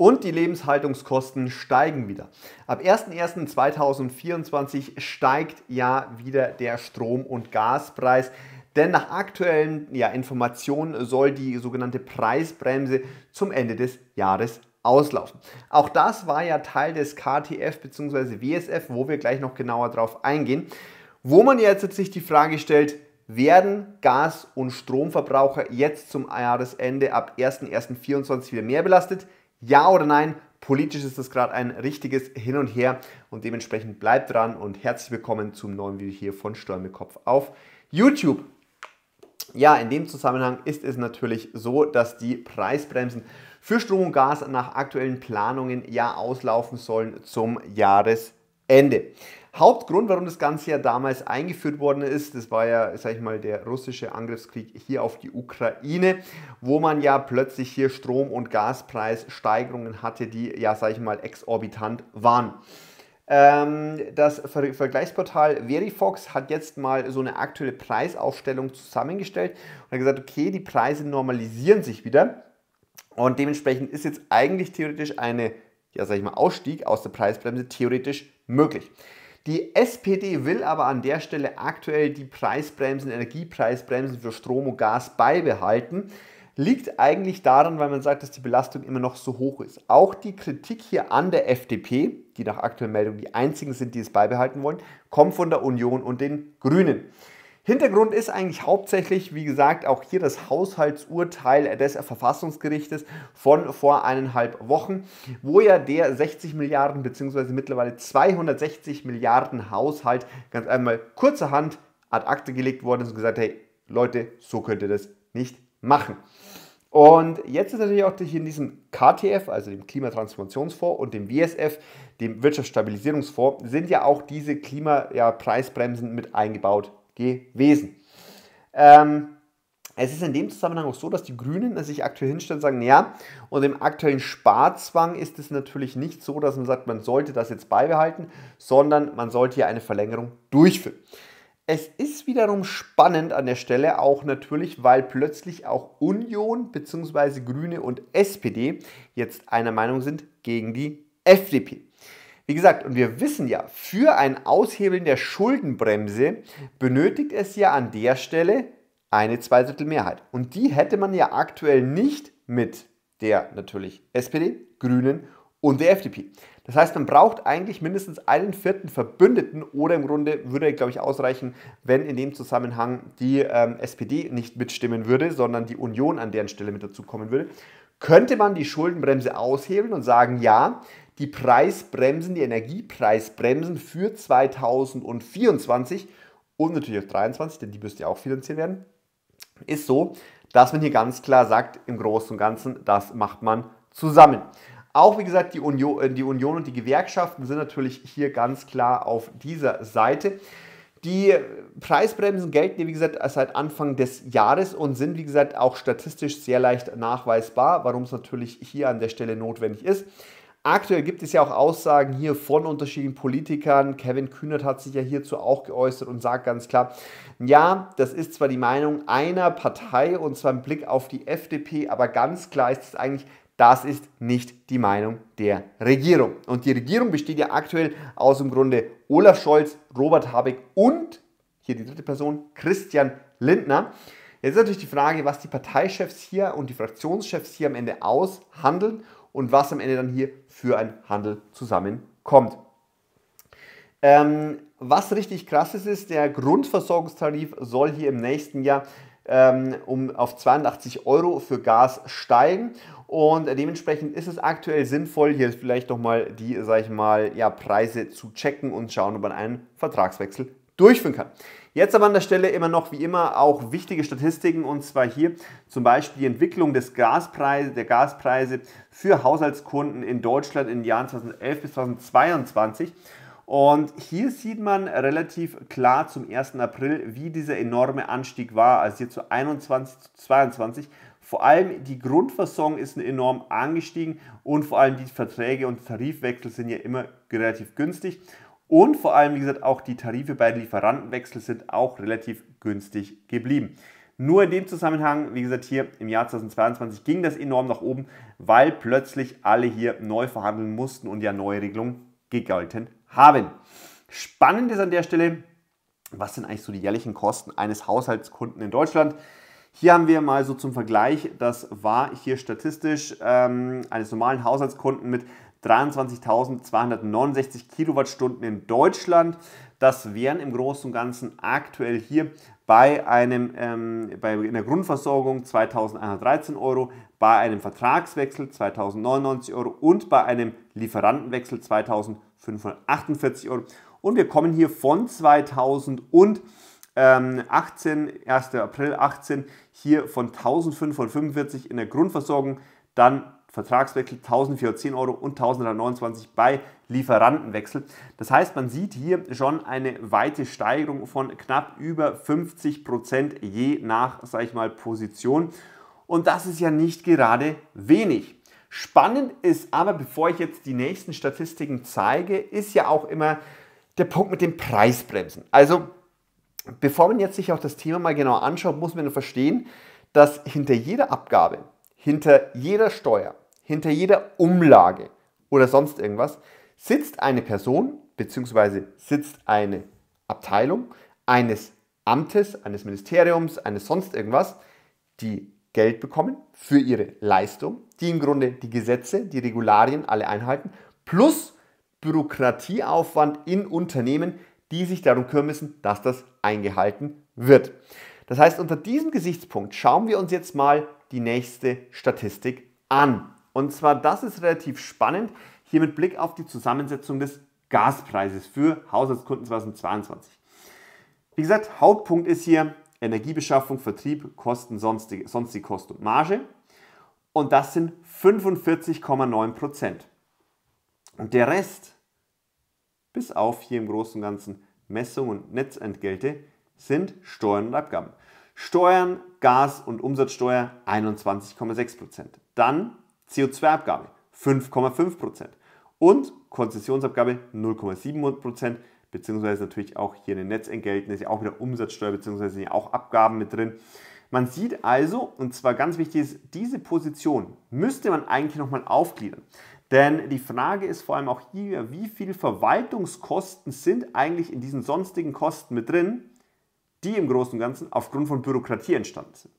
Und die Lebenshaltungskosten steigen wieder. Ab 01.01.2024 steigt ja wieder der Strom- und Gaspreis. Denn nach aktuellen ja, Informationen soll die sogenannte Preisbremse zum Ende des Jahres auslaufen. Auch das war ja Teil des KTF bzw. WSF, wo wir gleich noch genauer drauf eingehen. Wo man jetzt sich die Frage stellt, werden Gas- und Stromverbraucher jetzt zum Jahresende ab 01.01.2024 wieder mehr belastet? Ja oder nein? Politisch ist das gerade ein richtiges Hin und Her und dementsprechend bleibt dran und herzlich willkommen zum neuen Video hier von Steuern mit Kopf auf YouTube. Ja, in dem Zusammenhang ist es natürlich so, dass die Preisbremsen für Strom und Gas nach aktuellen Planungen ja auslaufen sollen zum Jahresende. Ende. Hauptgrund, warum das Ganze ja damals eingeführt worden ist, das war ja, sag ich mal, der russische Angriffskrieg hier auf die Ukraine, wo man ja plötzlich hier Strom- und Gaspreissteigerungen hatte, die ja, sag ich mal, exorbitant waren ähm, das Ver Vergleichsportal Verifox hat jetzt mal so eine aktuelle Preisaufstellung zusammengestellt und hat gesagt, okay, die Preise normalisieren sich wieder. Und dementsprechend ist jetzt eigentlich theoretisch eine ja, sag ich mal, Ausstieg aus der Preisbremse theoretisch möglich. Die SPD will aber an der Stelle aktuell die Preisbremsen, Energiepreisbremsen für Strom und Gas beibehalten. Liegt eigentlich daran, weil man sagt, dass die Belastung immer noch so hoch ist. Auch die Kritik hier an der FDP, die nach aktuellen Meldungen die einzigen sind, die es beibehalten wollen, kommt von der Union und den Grünen. Hintergrund ist eigentlich hauptsächlich, wie gesagt, auch hier das Haushaltsurteil des Verfassungsgerichtes von vor eineinhalb Wochen, wo ja der 60 Milliarden bzw. mittlerweile 260 Milliarden Haushalt ganz einmal kurzerhand ad acte gelegt worden ist und gesagt, hey Leute, so könnt ihr das nicht machen. Und jetzt ist natürlich auch hier in diesem KTF, also dem Klimatransformationsfonds und dem WSF, dem Wirtschaftsstabilisierungsfonds, sind ja auch diese Klimapreisbremsen mit eingebaut gewesen. Ähm, es ist in dem Zusammenhang auch so, dass die Grünen sich aktuell hinstellen und sagen, ja, und im aktuellen Sparzwang ist es natürlich nicht so, dass man sagt, man sollte das jetzt beibehalten, sondern man sollte hier eine Verlängerung durchführen. Es ist wiederum spannend an der Stelle auch natürlich, weil plötzlich auch Union bzw. Grüne und SPD jetzt einer Meinung sind gegen die FDP. Wie gesagt, und wir wissen ja, für ein Aushebeln der Schuldenbremse benötigt es ja an der Stelle eine Zweidrittelmehrheit. Und die hätte man ja aktuell nicht mit der natürlich SPD, Grünen und der FDP. Das heißt, man braucht eigentlich mindestens einen vierten Verbündeten oder im Grunde würde, glaube ich, ausreichen, wenn in dem Zusammenhang die ähm, SPD nicht mitstimmen würde, sondern die Union an deren Stelle mit dazukommen würde. Könnte man die Schuldenbremse aushebeln und sagen, ja, die Preisbremsen, die Energiepreisbremsen für 2024 und natürlich auch 2023, denn die müsste ja auch finanziert werden, ist so, dass man hier ganz klar sagt, im Großen und Ganzen, das macht man zusammen. Auch wie gesagt, die Union, äh, die Union und die Gewerkschaften sind natürlich hier ganz klar auf dieser Seite. Die Preisbremsen gelten, wie gesagt, seit Anfang des Jahres und sind, wie gesagt, auch statistisch sehr leicht nachweisbar, warum es natürlich hier an der Stelle notwendig ist. Aktuell gibt es ja auch Aussagen hier von unterschiedlichen Politikern. Kevin Kühnert hat sich ja hierzu auch geäußert und sagt ganz klar, ja, das ist zwar die Meinung einer Partei und zwar im Blick auf die FDP, aber ganz klar ist es eigentlich, das ist nicht die Meinung der Regierung. Und die Regierung besteht ja aktuell aus im Grunde Olaf Scholz, Robert Habeck und, hier die dritte Person, Christian Lindner. Jetzt ist natürlich die Frage, was die Parteichefs hier und die Fraktionschefs hier am Ende aushandeln und was am Ende dann hier für ein Handel zusammenkommt. Ähm, was richtig krass ist, ist, der Grundversorgungstarif soll hier im nächsten Jahr ähm, um auf 82 Euro für Gas steigen und dementsprechend ist es aktuell sinnvoll, hier vielleicht nochmal die, sag ich mal, ja, Preise zu checken und schauen, ob man einen Vertragswechsel durchführen kann. Jetzt aber an der Stelle immer noch wie immer auch wichtige Statistiken und zwar hier zum Beispiel die Entwicklung des Gaspreise, der Gaspreise für Haushaltskunden in Deutschland in den Jahren 2011 bis 2022. Und hier sieht man relativ klar zum 1. April, wie dieser enorme Anstieg war, also hier zu 21 zu 22. Vor allem die Grundversorgung ist enorm angestiegen und vor allem die Verträge und Tarifwechsel sind ja immer relativ günstig. Und vor allem, wie gesagt, auch die Tarife bei Lieferantenwechsel sind auch relativ günstig geblieben. Nur in dem Zusammenhang, wie gesagt, hier im Jahr 2022 ging das enorm nach oben, weil plötzlich alle hier neu verhandeln mussten und ja neue Regelungen gegolten haben. Spannend ist an der Stelle, was sind eigentlich so die jährlichen Kosten eines Haushaltskunden in Deutschland? Hier haben wir mal so zum Vergleich, das war hier statistisch ähm, eines normalen Haushaltskunden mit 23.269 Kilowattstunden in Deutschland. Das wären im Großen und Ganzen aktuell hier bei einem ähm, bei einer Grundversorgung 2.113 Euro, bei einem Vertragswechsel 2.099 Euro und bei einem Lieferantenwechsel 2.548 Euro. Und wir kommen hier von 2018, 1. April 18, hier von 1.545 in der Grundversorgung, dann Vertragswechsel 1410 Euro und 1329 bei Lieferantenwechsel. Das heißt, man sieht hier schon eine weite Steigerung von knapp über 50 Prozent je nach, sag ich mal, Position. Und das ist ja nicht gerade wenig. Spannend ist aber, bevor ich jetzt die nächsten Statistiken zeige, ist ja auch immer der Punkt mit den Preisbremsen. Also, bevor man jetzt sich auch das Thema mal genau anschaut, muss man verstehen, dass hinter jeder Abgabe hinter jeder Steuer, hinter jeder Umlage oder sonst irgendwas sitzt eine Person bzw. sitzt eine Abteilung eines Amtes, eines Ministeriums, eines sonst irgendwas, die Geld bekommen für ihre Leistung, die im Grunde die Gesetze, die Regularien alle einhalten, plus Bürokratieaufwand in Unternehmen, die sich darum kümmern müssen, dass das eingehalten wird. Das heißt, unter diesem Gesichtspunkt schauen wir uns jetzt mal die nächste Statistik an. Und zwar, das ist relativ spannend, hier mit Blick auf die Zusammensetzung des Gaspreises für Haushaltskunden 2022. Wie gesagt, Hauptpunkt ist hier Energiebeschaffung, Vertrieb, Kosten, sonstige, sonstige Kosten und Marge. Und das sind 45,9 Prozent. Und der Rest, bis auf hier im Großen und Ganzen Messungen und Netzentgelte, sind Steuern und Abgaben. Steuern, Gas- und Umsatzsteuer 21,6%. Dann CO2-Abgabe 5,5% und Konzessionsabgabe 0,7% beziehungsweise natürlich auch hier in den Netzentgelten ist ja auch wieder Umsatzsteuer beziehungsweise sind ja auch Abgaben mit drin. Man sieht also, und zwar ganz wichtig ist, diese Position müsste man eigentlich nochmal aufgliedern. Denn die Frage ist vor allem auch hier, wie viel Verwaltungskosten sind eigentlich in diesen sonstigen Kosten mit drin? die im Großen und Ganzen aufgrund von Bürokratie entstanden sind.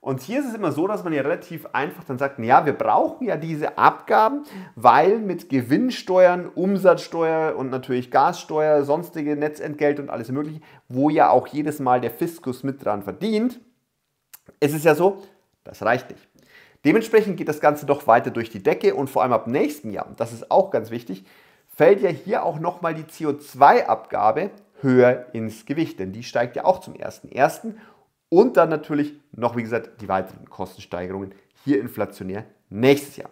Und hier ist es immer so, dass man ja relativ einfach dann sagt, ja, wir brauchen ja diese Abgaben, weil mit Gewinnsteuern, Umsatzsteuer und natürlich Gassteuer, sonstige Netzentgelte und alles Mögliche, wo ja auch jedes Mal der Fiskus mit dran verdient, es ist ja so, das reicht nicht. Dementsprechend geht das Ganze doch weiter durch die Decke und vor allem ab nächsten Jahr, und das ist auch ganz wichtig, fällt ja hier auch nochmal die CO2-Abgabe höher ins Gewicht, denn die steigt ja auch zum 1.1. und dann natürlich noch, wie gesagt, die weiteren Kostensteigerungen hier inflationär nächstes Jahr.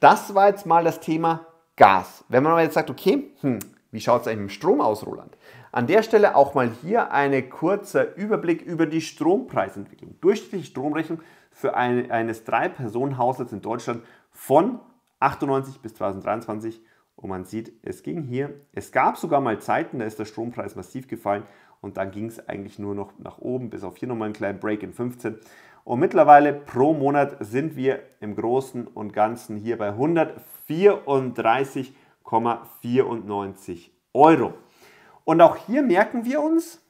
Das war jetzt mal das Thema Gas. Wenn man aber jetzt sagt, okay, hm, wie schaut es eigentlich mit dem Strom aus, Roland? An der Stelle auch mal hier ein kurzer Überblick über die Strompreisentwicklung. Durchschnittliche Stromrechnung für ein, eines Drei-Personen-Haushalts in Deutschland von 98 bis 2023 und man sieht, es ging hier. Es gab sogar mal Zeiten, da ist der Strompreis massiv gefallen und dann ging es eigentlich nur noch nach oben, bis auf hier nochmal einen kleinen Break in 15. Und mittlerweile pro Monat sind wir im Großen und Ganzen hier bei 134,94 Euro. Und auch hier merken wir uns,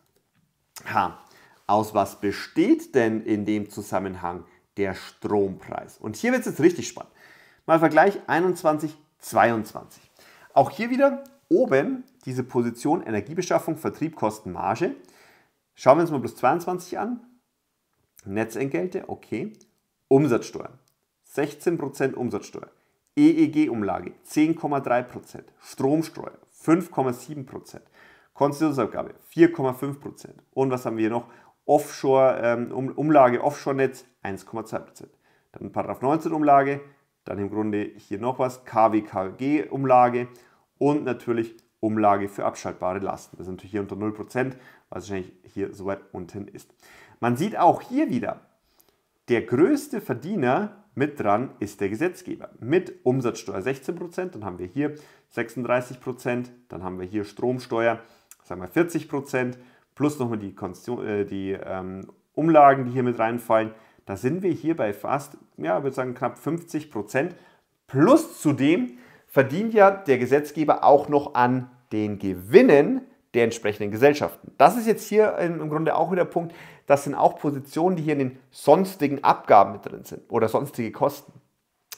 ha, aus was besteht denn in dem Zusammenhang der Strompreis? Und hier wird es jetzt richtig spannend. Mal Vergleich 21, 22. Auch hier wieder oben diese Position Energiebeschaffung, Vertrieb, Kosten, Marge. Schauen wir uns mal plus 22 an. Netzentgelte, okay. Umsatzsteuer, 16% Umsatzsteuer. EEG-Umlage 10,3%, Stromsteuer 5,7%, Konzessionsabgabe, 4,5% und was haben wir noch? Offshore, ähm, Umlage Offshore-Netz 1,2%. Dann Paragraph 19 Umlage, dann im Grunde hier noch was, KWKG-Umlage und natürlich Umlage für abschaltbare Lasten. Das ist natürlich hier unter 0%, was wahrscheinlich hier so weit unten ist. Man sieht auch hier wieder, der größte Verdiener mit dran ist der Gesetzgeber. Mit Umsatzsteuer 16%, dann haben wir hier 36%, dann haben wir hier Stromsteuer, sagen wir 40%, plus nochmal die, Konzession, äh, die ähm, Umlagen, die hier mit reinfallen. Da sind wir hier bei fast, ja, ich würde sagen knapp 50%, plus zudem verdient ja der Gesetzgeber auch noch an den Gewinnen der entsprechenden Gesellschaften. Das ist jetzt hier im Grunde auch wieder Punkt. Das sind auch Positionen, die hier in den sonstigen Abgaben mit drin sind oder sonstige Kosten.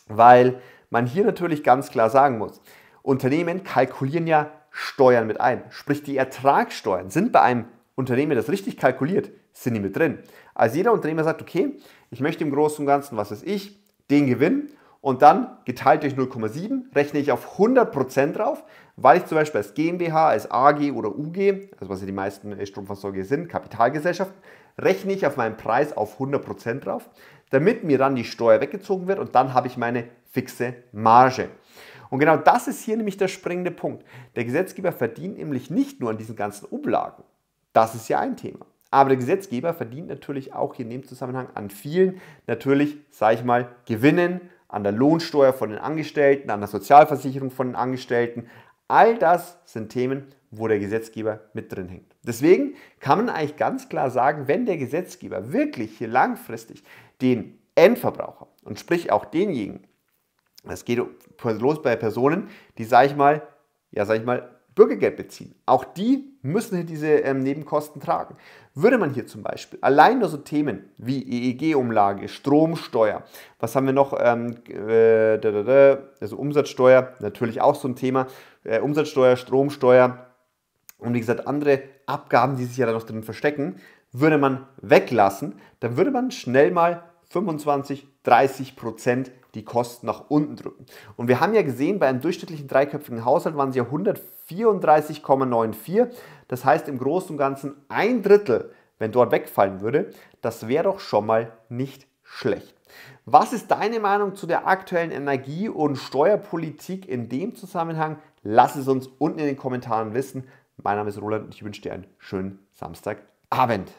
Weil man hier natürlich ganz klar sagen muss, Unternehmen kalkulieren ja Steuern mit ein. Sprich, die Ertragssteuern sind bei einem Unternehmen, das richtig kalkuliert, sind die mit drin. Also jeder Unternehmer sagt, okay, ich möchte im Großen und Ganzen, was weiß ich, den Gewinn und dann geteilt durch 0,7 rechne ich auf 100% drauf, weil ich zum Beispiel als GmbH, als AG oder UG, also was ja die meisten äh, Stromversorger sind, Kapitalgesellschaften, rechne ich auf meinen Preis auf 100% drauf, damit mir dann die Steuer weggezogen wird und dann habe ich meine fixe Marge. Und genau das ist hier nämlich der springende Punkt. Der Gesetzgeber verdient nämlich nicht nur an diesen ganzen Umlagen. Das ist ja ein Thema. Aber der Gesetzgeber verdient natürlich auch hier in dem Zusammenhang an vielen, natürlich, sage ich mal, Gewinnen, an der Lohnsteuer von den Angestellten, an der Sozialversicherung von den Angestellten. All das sind Themen, wo der Gesetzgeber mit drin hängt. Deswegen kann man eigentlich ganz klar sagen, wenn der Gesetzgeber wirklich hier langfristig den Endverbraucher und sprich auch denjenigen, das geht los bei Personen, die, sag ich mal, ja, sag ich mal, Bürgergeld beziehen. Auch die müssen hier diese ähm, Nebenkosten tragen. Würde man hier zum Beispiel allein nur so Themen wie EEG-Umlage, Stromsteuer, was haben wir noch, ähm, äh, also Umsatzsteuer, natürlich auch so ein Thema, äh, Umsatzsteuer, Stromsteuer und wie gesagt andere Abgaben, die sich ja da noch drin verstecken, würde man weglassen, dann würde man schnell mal 25, 30 Prozent die Kosten nach unten drücken. Und wir haben ja gesehen, bei einem durchschnittlichen dreiköpfigen Haushalt waren es ja 134,94. Das heißt im Großen und Ganzen ein Drittel, wenn dort wegfallen würde. Das wäre doch schon mal nicht schlecht. Was ist deine Meinung zu der aktuellen Energie- und Steuerpolitik in dem Zusammenhang? Lass es uns unten in den Kommentaren wissen. Mein Name ist Roland und ich wünsche dir einen schönen Samstagabend.